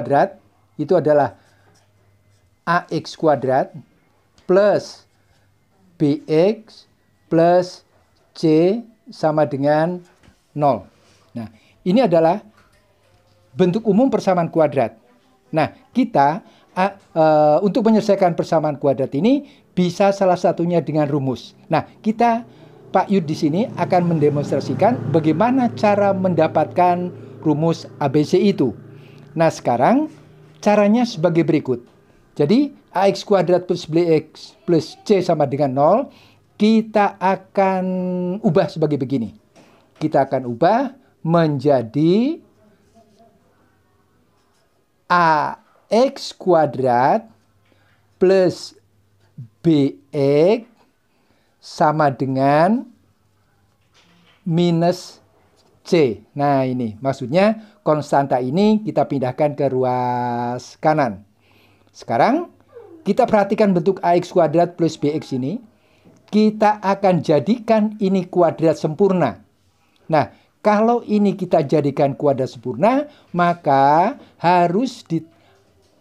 kuadrat itu adalah AX kuadrat plus BX plus C sama dengan 0. Nah, ini adalah bentuk umum persamaan kuadrat. Nah, kita A, e, untuk menyelesaikan persamaan kuadrat ini bisa salah satunya dengan rumus. Nah, kita Pak Yud di sini akan mendemonstrasikan bagaimana cara mendapatkan rumus ABC itu. Nah sekarang caranya sebagai berikut. Jadi AX kuadrat plus BX plus C sama dengan 0 kita akan ubah sebagai begini. Kita akan ubah menjadi AX kuadrat plus BX sama dengan minus C. Nah ini maksudnya konstanta ini kita pindahkan ke ruas kanan. Sekarang kita perhatikan bentuk AX kuadrat plus BX ini. Kita akan jadikan ini kuadrat sempurna. Nah, kalau ini kita jadikan kuadrat sempurna, maka harus di,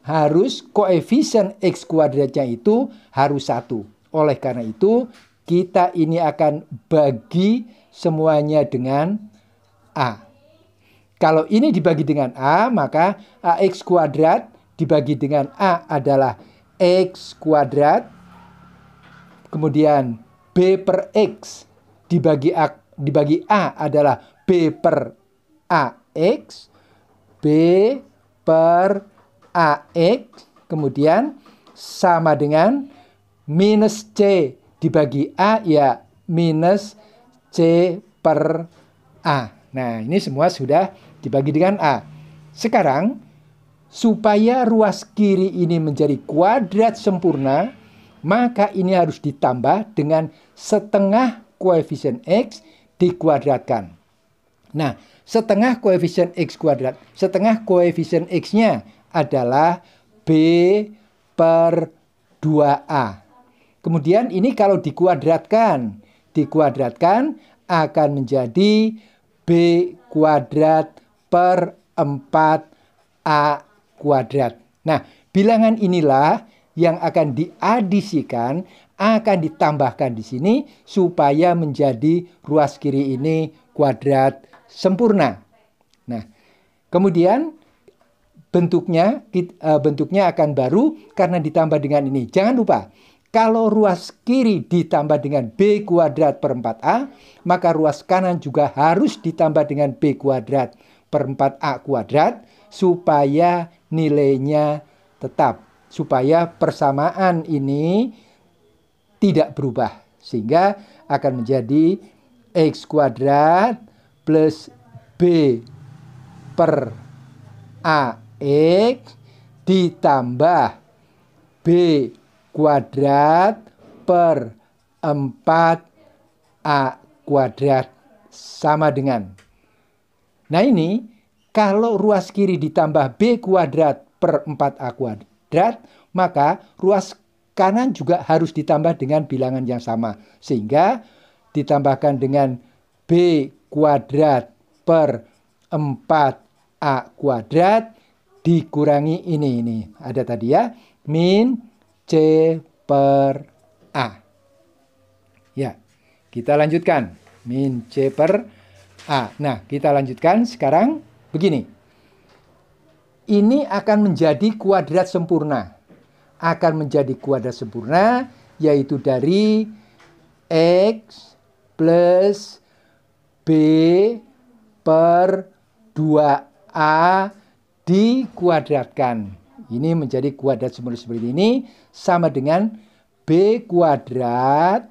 harus koefisien X kuadratnya itu harus satu. Oleh karena itu, kita ini akan bagi semuanya dengan A. Kalau ini dibagi dengan A, maka AX kuadrat dibagi dengan A adalah X kuadrat. Kemudian B per X dibagi A, dibagi A adalah B per AX. B per AX. Kemudian sama dengan minus C dibagi A ya minus C per A. Nah, ini semua sudah dibagi dengan A. Sekarang, supaya ruas kiri ini menjadi kuadrat sempurna, maka ini harus ditambah dengan setengah koefisien X dikuadratkan. Nah, setengah koefisien X kuadrat, setengah koefisien X-nya adalah B per 2A. Kemudian ini kalau dikuadratkan, dikuadratkan akan menjadi B kuadrat per 4A kuadrat. Nah, bilangan inilah yang akan diadisikan, akan ditambahkan di sini supaya menjadi ruas kiri ini kuadrat sempurna. Nah, kemudian bentuknya eh, bentuknya akan baru karena ditambah dengan ini. Jangan lupa kalau ruas kiri ditambah dengan B kuadrat per 4A, maka ruas kanan juga harus ditambah dengan B kuadrat per 4A kuadrat supaya nilainya tetap. Supaya persamaan ini tidak berubah. Sehingga akan menjadi X kuadrat plus B per AX ditambah B kuadrat per 4A kuadrat sama dengan. Nah ini kalau ruas kiri ditambah B kuadrat per 4A kuadrat, maka ruas kanan juga harus ditambah dengan bilangan yang sama. Sehingga ditambahkan dengan B kuadrat per 4A kuadrat dikurangi ini. Ini ada tadi ya. Min C per A. Ya, kita lanjutkan. Min C per A. Nah, kita lanjutkan sekarang begini. Ini akan menjadi kuadrat sempurna. Akan menjadi kuadrat sempurna, yaitu dari X plus B per 2A dikuadratkan. Ini menjadi kuadrat sumber seperti ini sama dengan B kuadrat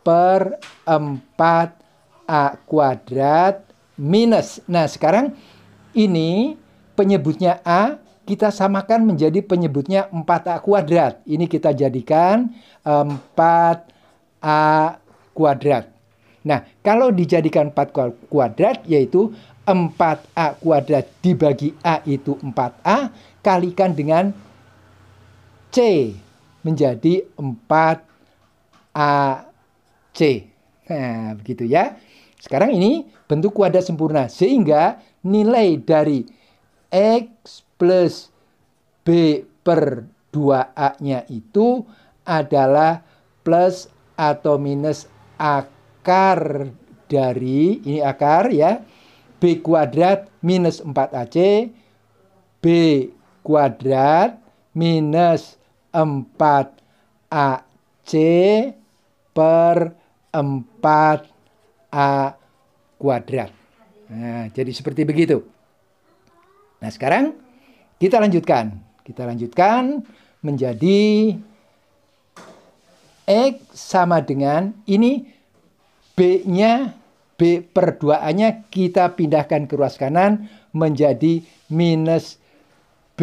per 4A kuadrat minus. Nah sekarang ini penyebutnya A kita samakan menjadi penyebutnya 4A kuadrat. Ini kita jadikan 4A kuadrat. Nah, kalau dijadikan 4 kuadrat, yaitu 4A kuadrat dibagi A itu 4A, kalikan dengan C menjadi 4AC. Nah, begitu ya. Sekarang ini bentuk kuadrat sempurna, sehingga nilai dari X plus B per 2A-nya itu adalah plus atau minus akar dari, ini akar ya, B kuadrat minus 4AC, B kuadrat minus 4AC per 4A kuadrat. Nah, jadi seperti begitu. Nah, sekarang kita lanjutkan. Kita lanjutkan menjadi X sama dengan ini B-nya B per 2A-nya kita pindahkan ke ruas kanan menjadi minus B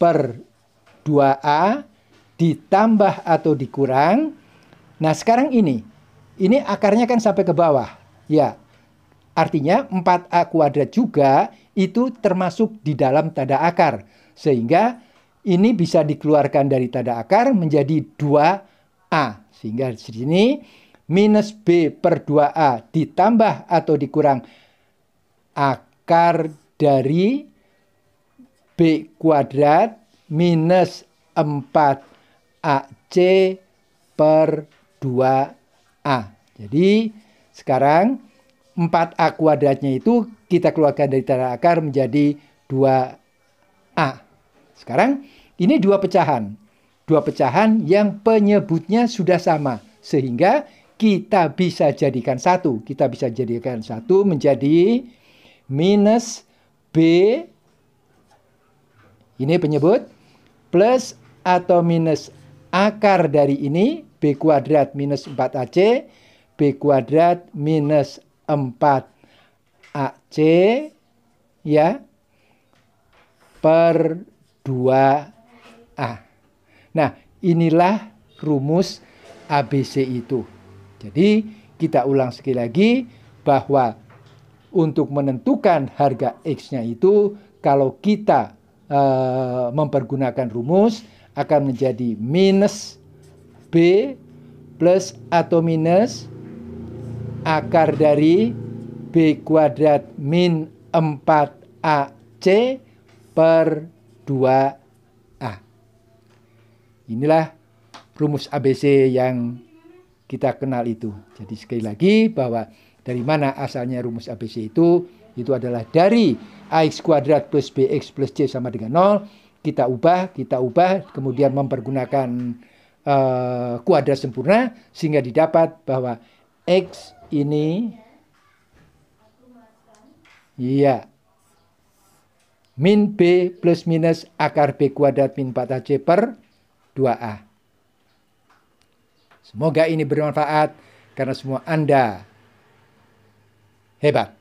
per 2A ditambah atau dikurang. Nah, sekarang ini, ini akarnya kan sampai ke bawah. Ya, artinya 4A kuadrat juga itu termasuk di dalam tanda akar. Sehingga ini bisa dikeluarkan dari tanda akar menjadi 2A. Sehingga di sini minus B per 2A ditambah atau dikurang akar dari B kuadrat minus 4AC per 2A. Jadi sekarang 4A kuadratnya itu kita keluarkan dari tanda akar menjadi 2A. Sekarang ini dua pecahan. Dua pecahan yang penyebutnya sudah sama. Sehingga kita bisa jadikan satu. Kita bisa jadikan satu menjadi minus B. Ini penyebut. Plus atau minus akar dari ini. B kuadrat minus 4AC. B kuadrat minus 4AC. Ya. Per 2A. Nah, inilah rumus ABC itu. Jadi kita ulang sekali lagi bahwa untuk menentukan harga X-nya itu kalau kita uh, mempergunakan rumus akan menjadi minus B plus atau minus akar dari B kuadrat min 4AC per 2A. Inilah rumus ABC yang kita kenal itu. Jadi sekali lagi bahwa dari mana asalnya rumus ABC itu, itu adalah dari AX kuadrat plus BX plus C sama dengan 0, kita ubah, kita ubah, kemudian mempergunakan uh, kuadrat sempurna, sehingga didapat bahwa X ini, iya, min B plus minus akar B kuadrat min 4AC per 2A. Semoga ini bermanfaat karena semua Anda hebat.